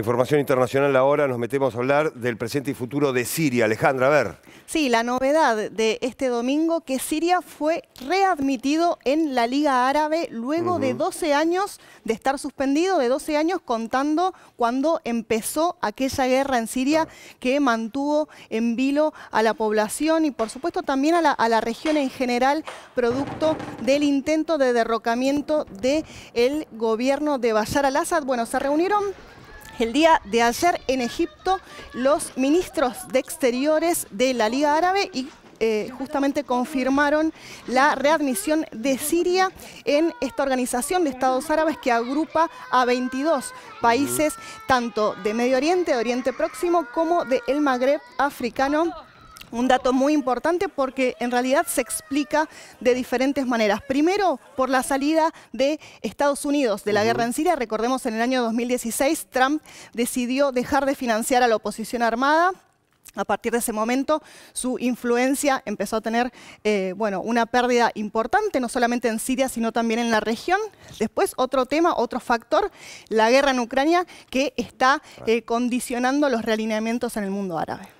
información internacional ahora nos metemos a hablar del presente y futuro de Siria. Alejandra, a ver. Sí, la novedad de este domingo que Siria fue readmitido en la Liga Árabe luego de 12 años de estar suspendido, de 12 años contando cuando empezó aquella guerra en Siria que mantuvo en vilo a la población y por supuesto también a la, región en general, producto del intento de derrocamiento del gobierno de Bashar al-Assad. Bueno, se reunieron el día de ayer en Egipto los ministros de Exteriores de la Liga Árabe y eh, justamente confirmaron la readmisión de Siria en esta organización de Estados Árabes que agrupa a 22 países, tanto de Medio Oriente, de Oriente Próximo, como de el Magreb africano un dato muy importante porque en realidad se explica de diferentes maneras. Primero, por la salida de Estados Unidos de la guerra en Siria. Recordemos, en el año 2016 Trump decidió dejar de financiar a la oposición armada. A partir de ese momento, su influencia empezó a tener eh, bueno, una pérdida importante, no solamente en Siria, sino también en la región. Después, otro tema, otro factor, la guerra en Ucrania, que está ah. eh, condicionando los realineamientos en el mundo árabe.